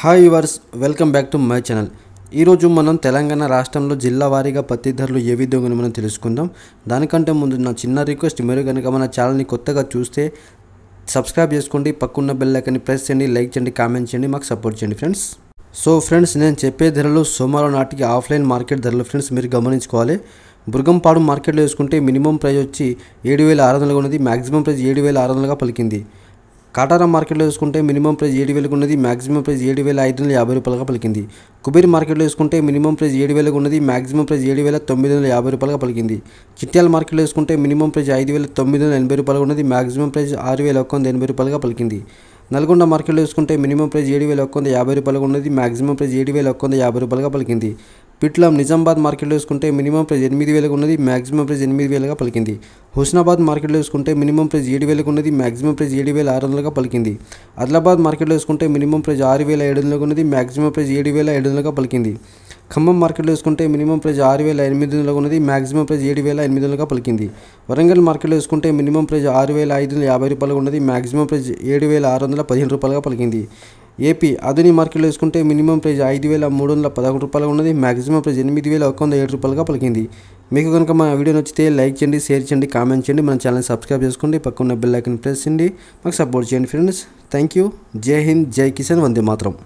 hi yours welcome back to my channel ఈరోజు మనం తెలంగాణ రాష్ట్రంలో జిల్లా వారీగా పత్తి ధరలు ఏ విధంగా మనం తెలుసుకుందాం దానికంటే ముందు నా చిన్న రిక్వెస్ట్ మీరు కనుక మన ఛానల్ని కొత్తగా చూస్తే సబ్స్క్రైబ్ చేసుకోండి పక్కన్న బెల్లైకన్ని ప్రెస్ చేయండి లైక్ చేయండి కామెంట్ చేయండి మాకు సపోర్ట్ చేయండి ఫ్రెండ్స్ సో ఫ్రెండ్స్ నేను చెప్పే ధరలు సోమవారం నాటికి ఆఫ్లైన్ మార్కెట్ ధరలు ఫ్రెండ్స్ మీరు గమనించుకోవాలి బుర్గంపాడు మార్కెట్లో వేసుకుంటే మినిమం ప్రైస్ వచ్చి ఏడు వేల ఆరు వందలుగా ఉన్నది మ్యాక్సిమం ప్రైస్ ఏడు వేల ఆరు వందలుగా పలికింది కాటారా మార్కెట్లో చూసుకుంటే మినిమం ప్రైస్ ఏడు వేలకు ఉన్నది మాక్సిమం ప్రైస్ ఏడు వేల ఐదు వందల యాభై రూపాయలుగా పలికింది కుబేర్ మార్కెట్లో చూసుకుంటే మినిమం ప్రైస్ ఏడు వేలకు ఉన్నది మాక్సిమం ప్రైస్ ఏడు వేల తొమ్మిది వందల యాభై రూపాయలుగా పలికింది చిట్యాల మార్కెట్లో చూసుకుంటే మినిమం ప్రైస్ ఐదు వేల తొమ్మిది వందల ఎనభై రూపాయలు ఉన్నది మాక్సిమం ప్రైస్ ఆరు వేల ఒక్క వంద ఎనభై రూపాయలుగా పలికింది నల్గొండ మార్కెట్లో చూసుకుంటే మినిమం ప్రైస్ ఏడు వేల ఒక్క వంద యాభై రూపాయలుగా ఉన్నది మాక్సిమం ప్రైస్ ఏడు వేల ఒక్క వంద యాభై రూపాయలుగా పలికింది పిట్లం నిజామాబాద్ మార్కెట్లో చూసుకుంటే మినిమం ప్రైస్ ఎనిమిది వేలకు ఉన్నది మాక్సిమం ప్రైస్ ఎనిమిది వేలుగా పలికింది హుస్నాబాద్ మార్కెట్లో చూసుకుంటే మినిమం ప్రైస్ ఏడు వేలకు ఉన్నది మాక్సిమం ప్రైస్ ఏడు వేల ఆరు వందలుగా పలికింది అదిలాబాద్ మార్కెట్లో చూసుకుంటే మినిమం ప్రైస్ ఆరు వేల ఏడు వందలకు ఉన్నది మాక్సిమం ప్రైస్ ఏడు వేల ఏడు వందలుగా పలికింది ఖమ్మం మార్కెట్లో చూసుకుంటే మినిమం ప్రైస్ ఆరు వేల ఎనిమిది వందలుగా ఉన్నది మాక్సిమం ప్రైస్ ఏడు వేల ఎనిమిది వందలుగా పలికింది వరంగల్ మార్కెట్లో చూసుకుంటే మినిమం ప్రైస్ ఆరు వేల ఐదు వందల యాభై రూపాయలుగా ఉన్నది మాక్సిమం ప్రైస్ ఏడు వేల ఆరు వందల పదిహేను రూపాయలుగా పలికింది ఏపీ అదుని మార్కెట్లో వేసుకుంటే మినిమం ప్రైజ్ ఐదు వేల మూడు వందల పదకొండు రూపాయలు ఉన్నది మాక్సిమం ప్రైజ్ ఎనిమిది వేల ఒక వంద ఏడు రూపాయలుగా పలికింది మీకు కనుక మా వీడియో నచ్చితే లైక్ చేయండి షేర్ చేయండి కామెంట్ చేయండి మన ఛానల్ సబ్స్క్రైబ్ చేసుకోండి పక్కన బెల్ ఐకన్ ప్రెస్ చేయండి మాకు సపోర్ట్ చేయండి ఫ్రెండ్స్ థ్యాంక్ యూ జై హింద్ జై కిషన్ వందే మాత్రం